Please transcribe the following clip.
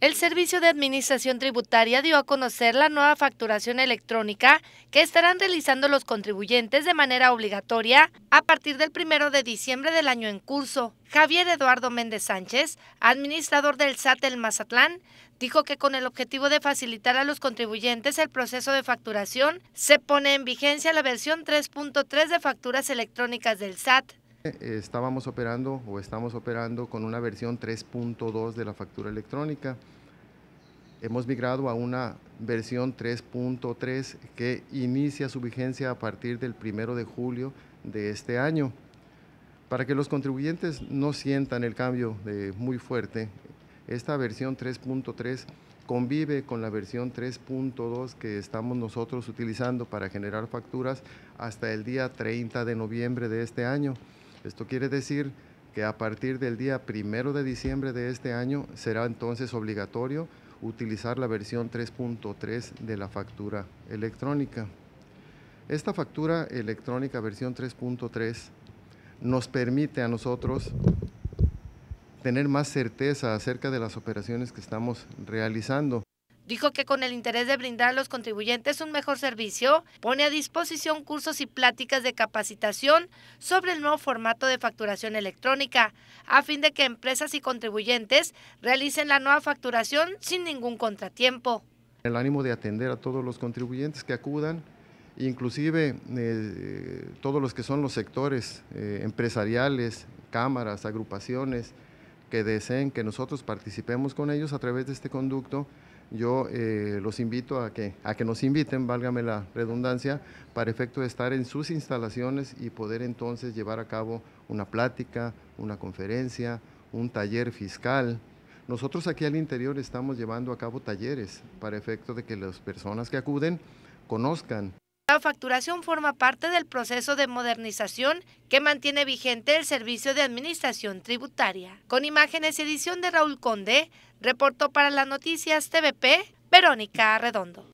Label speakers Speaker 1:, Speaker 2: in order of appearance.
Speaker 1: El Servicio de Administración Tributaria dio a conocer la nueva facturación electrónica que estarán realizando los contribuyentes de manera obligatoria a partir del 1 de diciembre del año en curso. Javier Eduardo Méndez Sánchez, administrador del SAT del Mazatlán, dijo que con el objetivo de facilitar a los contribuyentes el proceso de facturación, se pone en vigencia la versión 3.3 de facturas electrónicas del SAT
Speaker 2: estábamos operando o estamos operando con una versión 3.2 de la factura electrónica. Hemos migrado a una versión 3.3 que inicia su vigencia a partir del 1 de julio de este año. Para que los contribuyentes no sientan el cambio de muy fuerte, esta versión 3.3 convive con la versión 3.2 que estamos nosotros utilizando para generar facturas hasta el día 30 de noviembre de este año. Esto quiere decir que a partir del día primero de diciembre de este año será entonces obligatorio utilizar la versión 3.3 de la factura electrónica. Esta factura electrónica versión 3.3 nos permite a nosotros tener más certeza acerca de las operaciones que estamos realizando.
Speaker 1: Dijo que con el interés de brindar a los contribuyentes un mejor servicio, pone a disposición cursos y pláticas de capacitación sobre el nuevo formato de facturación electrónica, a fin de que empresas y contribuyentes realicen la nueva facturación sin ningún contratiempo.
Speaker 2: El ánimo de atender a todos los contribuyentes que acudan, inclusive eh, todos los que son los sectores eh, empresariales, cámaras, agrupaciones, que deseen que nosotros participemos con ellos a través de este conducto, yo eh, los invito a que, a que nos inviten, válgame la redundancia, para efecto de estar en sus instalaciones y poder entonces llevar a cabo una plática, una conferencia, un taller fiscal. Nosotros aquí al interior estamos llevando a cabo talleres para efecto de que las personas que acuden conozcan
Speaker 1: la facturación forma parte del proceso de modernización que mantiene vigente el Servicio de Administración Tributaria. Con imágenes y edición de Raúl Conde, reportó para las noticias TVP Verónica Redondo.